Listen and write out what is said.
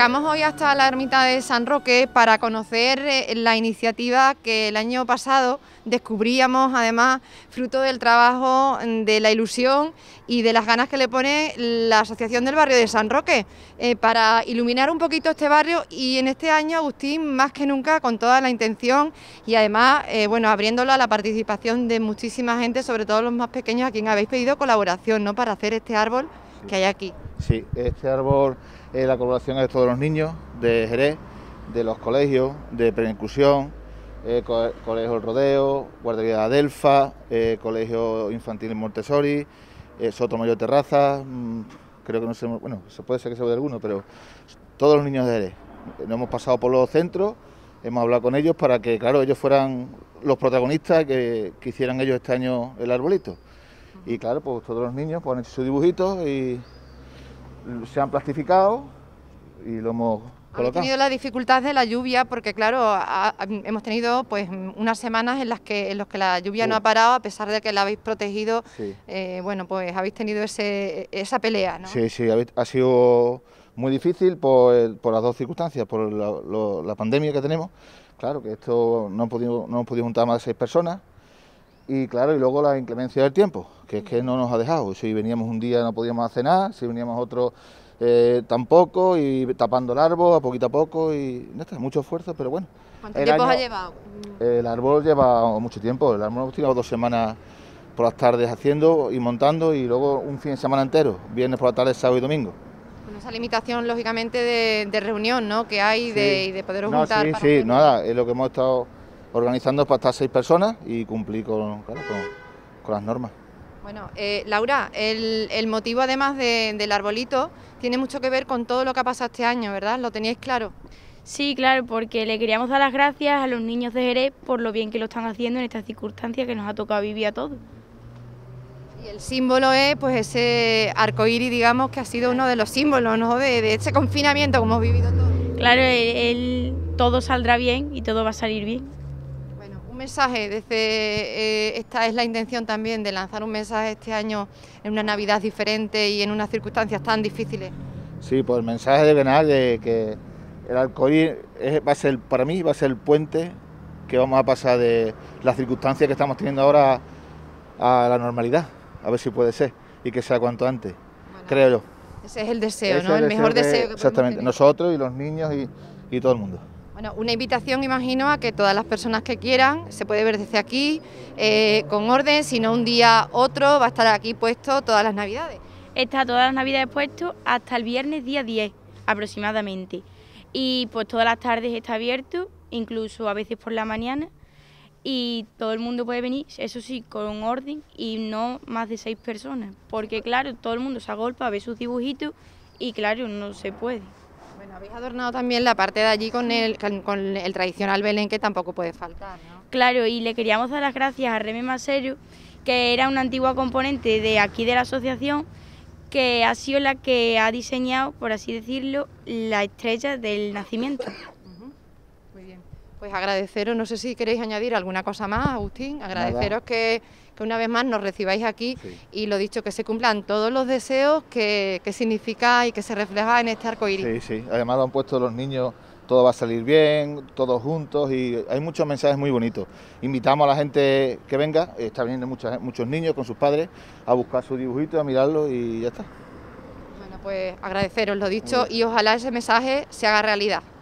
acercamos hoy hasta la ermita de San Roque para conocer eh, la iniciativa que el año pasado descubríamos, además, fruto del trabajo, mm, de la ilusión y de las ganas que le pone la Asociación del Barrio de San Roque eh, para iluminar un poquito este barrio y en este año, Agustín, más que nunca, con toda la intención y además, eh, bueno, abriéndolo a la participación de muchísima gente, sobre todo los más pequeños, a quien habéis pedido colaboración, ¿no?, para hacer este árbol que hay aquí. Sí, este árbol es la colaboración de todos los niños de Jerez, de los colegios, de preinclusión, eh, Colegio El Rodeo, Guardería Adelfa, eh, Colegio Infantil Montessori, eh, Sotomayor Terraza, mm, creo que no sé, bueno, se puede ser que se vea alguno, pero todos los niños de Jerez. Nos hemos pasado por los centros, hemos hablado con ellos para que, claro, ellos fueran los protagonistas que, que hicieran ellos este año el arbolito. Y claro, pues todos los niños ponen sus dibujitos y se han plastificado y lo hemos colocado. Hemos tenido la dificultad de la lluvia porque, claro, hemos tenido pues unas semanas en las que en los que la lluvia no ha parado a pesar de que la habéis protegido. Eh, bueno, pues habéis tenido ese, esa pelea, ¿no? Sí, sí, ha sido muy difícil por, las dos circunstancias, por la, pandemia que tenemos. Claro que esto no hemos podido, no hemos podido juntar más de seis personas y claro, y luego la inclemencia del tiempo, que es que no nos ha dejado. Si veníamos un día no podíamos hacer nada... si veníamos otro eh, tampoco, y tapando el árbol a poquito a poco, y no está, mucho esfuerzo, pero bueno. ¿Cuánto tiempo ha llevado? El árbol lleva mucho tiempo, el árbol hemos tirado dos semanas por las tardes haciendo y montando, y luego un fin de semana entero, viernes por la tarde, sábado y domingo esa limitación, lógicamente, de, reunión ¿no? que hay de, de poder juntar. Sí, sí, nada, es lo que hemos estado organizando para estar seis personas y cumplir con, con, las normas. Bueno, eh, Laura, el, motivo además del arbolito tiene mucho que ver con todo lo que ha pasado este año, ¿verdad? ¿Lo teníais claro? Sí, claro, porque le queríamos dar las gracias a los niños de Jerez por lo bien que lo están haciendo en estas circunstancias que nos ha tocado vivir a todos. Y el símbolo es pues ese arcoíris, digamos, que ha sido uno de los símbolos de, ese este confinamiento que hemos vivido todos. Claro, todo saldrá bien y todo va a salir bien mensaje desde eh, esta es la intención también de lanzar un mensaje este año en una Navidad diferente y en unas circunstancias tan difíciles? Sí, pues el mensaje de Benal de que el alcohol va a ser para mí va a ser el puente que vamos a pasar de las circunstancias que estamos teniendo ahora a, la normalidad, a ver si puede ser y que sea cuanto antes, creo yo. Ese es el deseo, ¿no? El, mejor deseo mejor que, deseo. exactamente, nosotros y los niños y todo el mundo. Bueno, una invitación imagino a que todas las personas que quieran, se puede ver desde aquí, eh, con orden, si no un día otro, va a estar aquí puesto todas las navidades. Está todas las navidades puesto hasta el viernes día 10 aproximadamente. Y pues todas las tardes está abierto, incluso a veces por la mañana. Y todo el mundo puede venir, eso sí, con orden y no más de seis personas. Porque claro, todo el mundo se agolpa, ve sus dibujitos y claro, no se puede. Habéis adornado también la parte de allí con el, con el tradicional Belén que tampoco puede faltar, Claro, y le queríamos dar las gracias a Remy Maseru, que era una antigua componente de aquí de la asociación, que ha sido la que ha diseñado, por así decirlo, la estrella del nacimiento. Pues agradeceros, no sé si queréis añadir alguna cosa más, Agustín, agradeceros que, una vez más nos recibáis aquí y lo dicho, que se cumplan todos los deseos que, significa y que se refleja en este arco iris. Sí, sí, además lo han puesto los niños, todo va a salir bien, todos juntos y hay muchos mensajes muy bonitos. Invitamos a la gente que venga, está viniendo muchos niños con sus padres a buscar su dibujito, a mirarlo y ya está. Bueno, pues agradeceros lo dicho y ojalá ese mensaje se haga realidad.